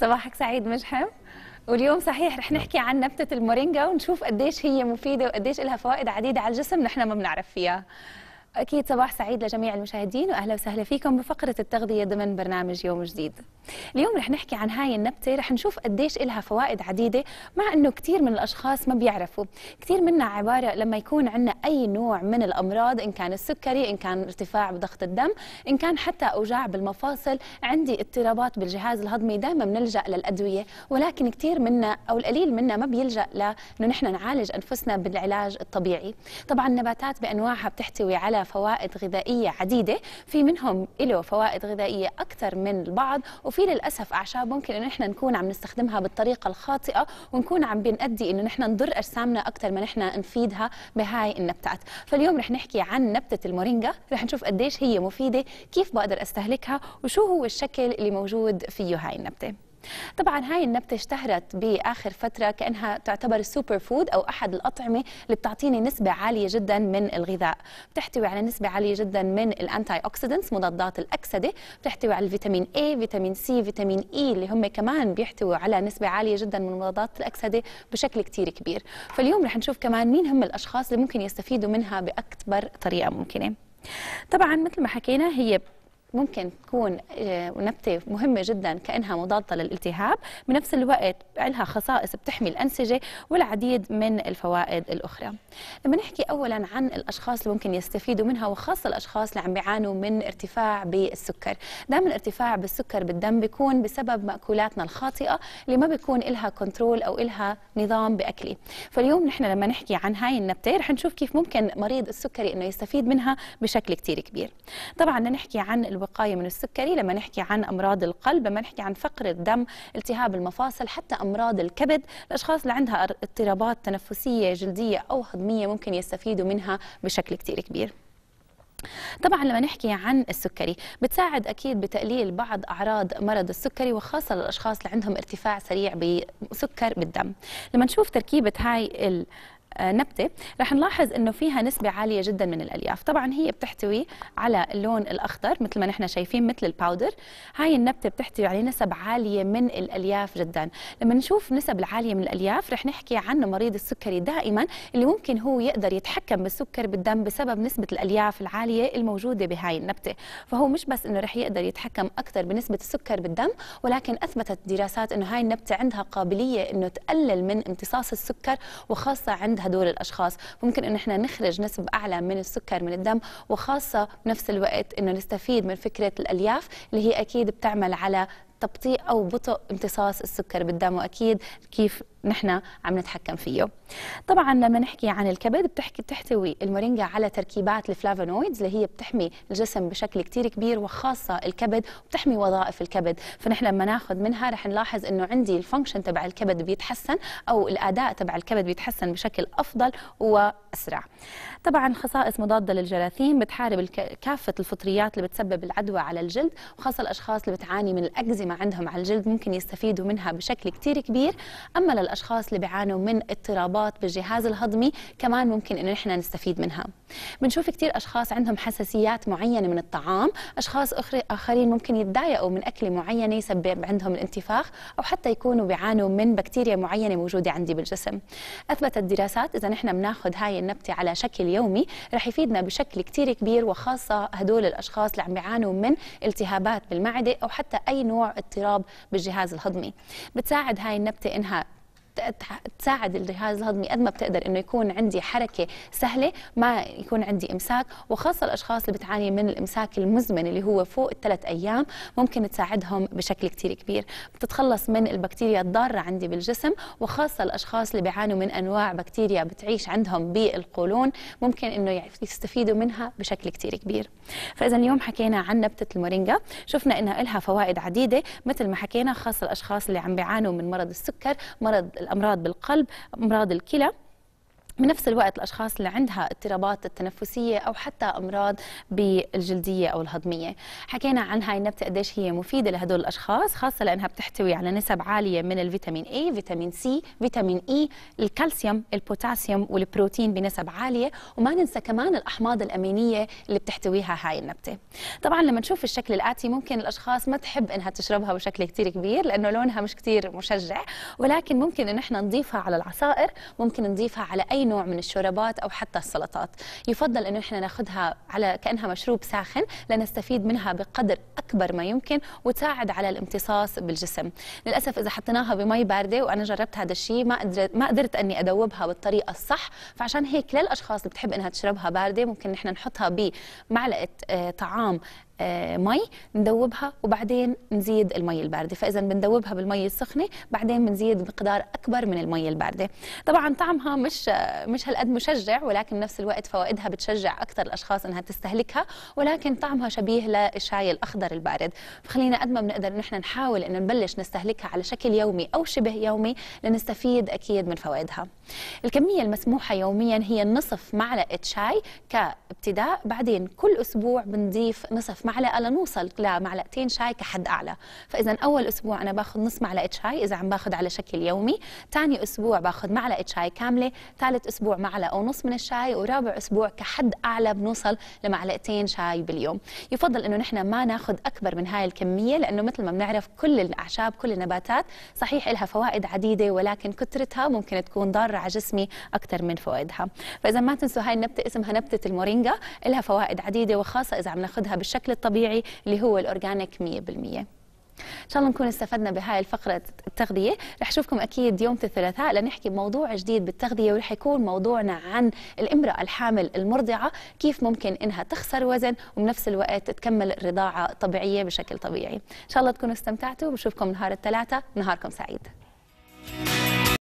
صباحك سعيد مجحم واليوم صحيح رح نعم. نحكي عن نبتة المورينجا ونشوف قديش هي مفيدة وقديش لها فوائد عديدة على الجسم نحن ما بنعرف فيها أكيد صباح سعيد لجميع المشاهدين وأهلا وسهلا فيكم بفقرة التغذية ضمن برنامج يوم جديد اليوم رح نحكي عن هاي النبتة رح نشوف قديش إلها فوائد عديدة مع أنه كثير من الأشخاص ما بيعرفوا كثير منا عبارة لما يكون عندنا أي نوع من الأمراض إن كان السكري إن كان ارتفاع بضغط الدم إن كان حتى أوجاع بالمفاصل عندي اضطرابات بالجهاز الهضمي دائما بنلجأ للأدوية ولكن كثير منا أو القليل منا ما بيلجأ لأنه نحن نعالج أنفسنا بالعلاج الطبيعي طبعا النباتات بأنواعها بتحتوي على فوائد غذائية عديدة في منهم له فوائد غذائية أكثر من البعض وفي للأسف أعشاب ممكن إنه نحن نكون عم نستخدمها بالطريقة الخاطئة ونكون عم بنأدي إنه نحن نضر أجسامنا أكثر ما نحن نفيدها بهاي النبتات فاليوم رح نحكي عن نبتة المورينجا رح نشوف قديش هي مفيدة كيف بقدر أستهلكها وشو هو الشكل اللي موجود فيه هاي النبتة طبعا هاي النبتة اشتهرت بآخر فترة كأنها تعتبر السوبر فود أو أحد الأطعمة اللي بتعطيني نسبة عالية جدا من الغذاء بتحتوي على نسبة عالية جدا من الأنتي أوكسيدنتس مضادات الأكسدة بتحتوي على الفيتامين A فيتامين C فيتامين E اللي هم كمان بيحتوي على نسبة عالية جدا من مضادات الأكسدة بشكل كتير كبير فاليوم رح نشوف كمان مين هم الأشخاص اللي ممكن يستفيدوا منها بأكبر طريقة ممكنة طبعا مثل ما حكينا هي ممكن تكون آه، نبتة مهمة جدا كأنها مضادة للالتهاب بنفس الوقت لها خصائص بتحمي الأنسجة والعديد من الفوائد الأخرى لما نحكي أولا عن الأشخاص اللي ممكن يستفيدوا منها وخاصة الأشخاص اللي عم بيعانوا من ارتفاع بالسكر دائما الارتفاع بالسكر بالدم بيكون بسبب مأكولاتنا الخاطئة اللي ما بيكون إلها كنترول أو إلها نظام بأكلي فاليوم نحن لما نحكي عن هاي النبتة رح نشوف كيف ممكن مريض السكري أنه يستفيد منها بشكل كتير كبير طبعا نحكي عن الوقاية من السكري لما نحكي عن أمراض القلب لما نحكي عن فقر الدم التهاب المفاصل حتى أمراض الكبد الأشخاص اللي عندها اضطرابات تنفسية جلدية أو هضمية ممكن يستفيدوا منها بشكل كتير كبير طبعا لما نحكي عن السكري بتساعد اكيد بتقليل بعض اعراض مرض السكري وخاصه للاشخاص اللي عندهم ارتفاع سريع بسكر بالدم لما نشوف تركيبه هاي آه، نبته رح نلاحظ انه فيها نسبه عاليه جدا من الالياف طبعا هي بتحتوي على اللون الاخضر مثل ما نحن شايفين مثل الباودر هاي النبته بتحتوي على نسب عاليه من الالياف جدا لما نشوف نسب العاليه من الالياف رح نحكي عن مريض السكري دائما اللي ممكن هو يقدر يتحكم بالسكر بالدم بسبب نسبه الالياف العاليه الموجوده بهاي النبته فهو مش بس انه رح يقدر يتحكم اكثر بنسبه السكر بالدم ولكن اثبتت دراسات انه هاي النبته عندها قابليه انه تقلل من امتصاص السكر وخاصه عندها هدول الاشخاص ممكن انه احنا نخرج نسب اعلى من السكر من الدم وخاصه بنفس الوقت انه نستفيد من فكره الالياف اللي هي اكيد بتعمل على تبطيء او بطء امتصاص السكر بالدم واكيد كيف نحن عم نتحكم فيه طبعا لما نحكي عن الكبد بتحكي بتحتوي المورينجا على تركيبات الفلافونويدز اللي هي بتحمي الجسم بشكل كتير كبير وخاصه الكبد وبتحمي وظائف الكبد فنحن لما ناخذ منها رح نلاحظ انه عندي الفانكشن تبع الكبد بيتحسن او الاداء تبع الكبد بيتحسن بشكل افضل واسرع طبعا خصائص مضاده للجراثيم بتحارب كافه الفطريات اللي بتسبب العدوى على الجلد وخاصه الاشخاص اللي بتعاني من الاكزيما عندهم على الجلد ممكن يستفيدوا منها بشكل كتير كبير اما للأشخاص الاشخاص اللي بيعانوا من اضطرابات بالجهاز الهضمي كمان ممكن انه نحن نستفيد منها بنشوف كثير اشخاص عندهم حساسيات معينه من الطعام اشخاص اخرين ممكن يتضايقوا من اكله معينه يسبب عندهم الانتفاخ او حتى يكونوا بيعانوا من بكتيريا معينه موجوده عندي بالجسم اثبتت دراسات اذا نحن بناخذ هاي النبته على شكل يومي رح يفيدنا بشكل كثير كبير وخاصه هدول الاشخاص اللي عم بيعانوا من التهابات بالمعده او حتى اي نوع اضطراب بالجهاز الهضمي بتساعد هاي النبته انها تساعد الجهاز الهضمي قد ما بتقدر انه يكون عندي حركه سهله ما يكون عندي امساك وخاصه الاشخاص اللي بتعاني من الامساك المزمن اللي هو فوق الثلاث ايام ممكن تساعدهم بشكل كثير كبير بتتخلص من البكتيريا الضاره عندي بالجسم وخاصه الاشخاص اللي بيعانوا من انواع بكتيريا بتعيش عندهم بالقولون ممكن انه يستفيدوا منها بشكل كثير كبير فاذا اليوم حكينا عن نبته المورينجا شفنا انها لها فوائد عديده مثل ما حكينا خاصه الاشخاص اللي عم بيعانوا من مرض السكر مرض الأمراض بالقلب أمراض الكلى بنفس الوقت الاشخاص اللي عندها اضطرابات التنفسيه او حتى امراض بالجلديه او الهضميه حكينا عن هاي النبته قديش هي مفيده لهدول الاشخاص خاصه لانها بتحتوي على نسب عاليه من الفيتامين اي فيتامين سي فيتامين اي e، الكالسيوم البوتاسيوم والبروتين بنسب عاليه وما ننسى كمان الاحماض الامينيه اللي بتحتويها هاي النبته طبعا لما نشوف الشكل الاتي ممكن الاشخاص ما تحب انها تشربها بشكل كثير كبير لانه لونها مش كثير مشجع ولكن ممكن ان احنا نضيفها على العصائر ممكن نضيفها على اي نوع من الشربات او حتى السلطات يفضل انه احنا ناخذها على كانها مشروب ساخن لنستفيد منها بقدر اكبر ما يمكن وتساعد على الامتصاص بالجسم للاسف اذا حطيناها بمي بارده وانا جربت هذا الشيء ما قدرت ما قدرت اني ادوبها بالطريقه الصح فعشان هيك للاشخاص اللي بتحب انها تشربها بارده ممكن نحن نحطها بمعلقه آه، طعام آه، مي ندوبها وبعدين نزيد المي البارده فاذا بندوبها بالمي السخنه بعدين بنزيد مقدار اكبر من المي البارده طبعا طعمها مش مش هالقد مشجع ولكن بنفس الوقت فوائدها بتشجع اكثر الاشخاص انها تستهلكها ولكن طعمها شبيه للشاي الاخضر البارد فخلينا قد ما بنقدر نحن نحاول انه نبلش نستهلكها على شكل يومي او شبه يومي لنستفيد اكيد من فوائدها الكميه المسموحه يوميا هي نصف معلقه شاي كابتداء بعدين كل اسبوع بنضيف نصف معلقه لنوصل لمعلقتين شاي كحد اعلى فاذا اول اسبوع انا باخذ نص معلقه شاي اذا عم باخذ على شكل يومي ثاني اسبوع باخذ معلقه شاي كامله ثالث اسبوع معلقه ونص من الشاي ورابع اسبوع كحد اعلى بنوصل لمعلقتين شاي باليوم يفضل انه نحن ما ناخذ اكبر من هاي الكميه لانه مثل ما بنعرف كل الاعشاب كل النباتات صحيح لها فوائد عديده ولكن كثرتها ممكن تكون ضاره على جسمي اكثر من فوائدها فاذا ما تنسوا هاي النبته اسمها نبته المورينجا لها فوائد عديده وخاصه اذا عم ناخذها بالشكل الطبيعي اللي هو الاورجانيك 100% ان شاء الله نكون استفدنا بهاي الفقره التغذيه رح اشوفكم اكيد يوم الثلاثاء لنحكي بموضوع جديد بالتغذيه ورح يكون موضوعنا عن الامراه الحامل المرضعه كيف ممكن انها تخسر وزن وبنفس الوقت تكمل الرضاعه طبيعيه بشكل طبيعي ان شاء الله تكونوا استمتعتوا وبشوفكم نهار الثلاثاء نهاركم سعيد